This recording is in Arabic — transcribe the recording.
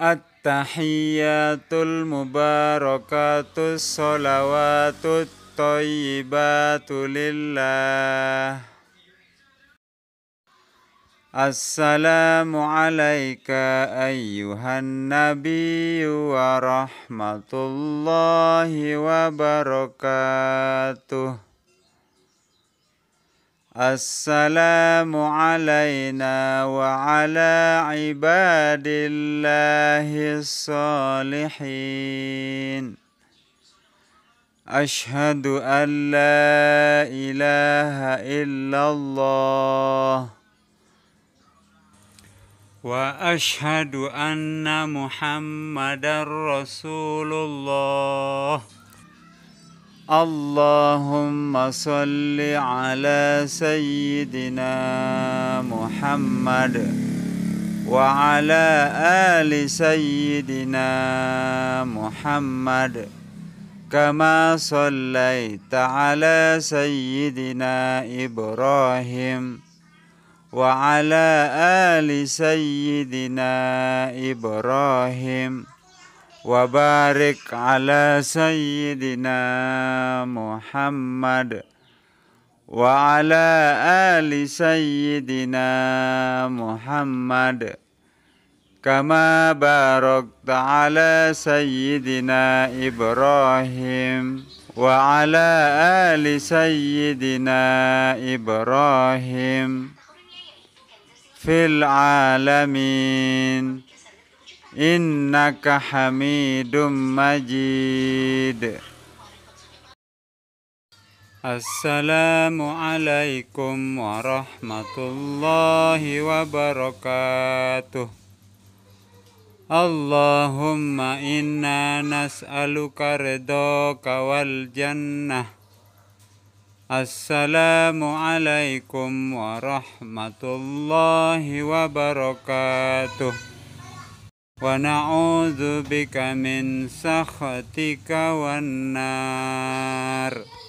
At-tahiyyatul mubarakatus salawatut tayyibatu lillah Assalamu ayyuhan nabiyyu wa rahmatullahi wa barakatuh السلام علينا وعلى عباد الله الصالحين أشهد أن لا إله إلا الله وأشهد أن محمدا رسول الله اللهم صل على سيدنا محمد وعلى آل سيدنا محمد كما صليت على سيدنا إبراهيم وعلى آل سيدنا إبراهيم وبارك على سيدنا محمد وعلى آل سيدنا محمد كما باركت على سيدنا إبراهيم وعلى آل سيدنا إبراهيم في العالمين innaka hamidum majid Assalamualaikum warahmatullahi wabarakatuh Allahumma inna nas'aluka redhoka wal jannah Assalamualaikum warahmatullahi wabarakatuh ونعوذ بك من سخطك والنار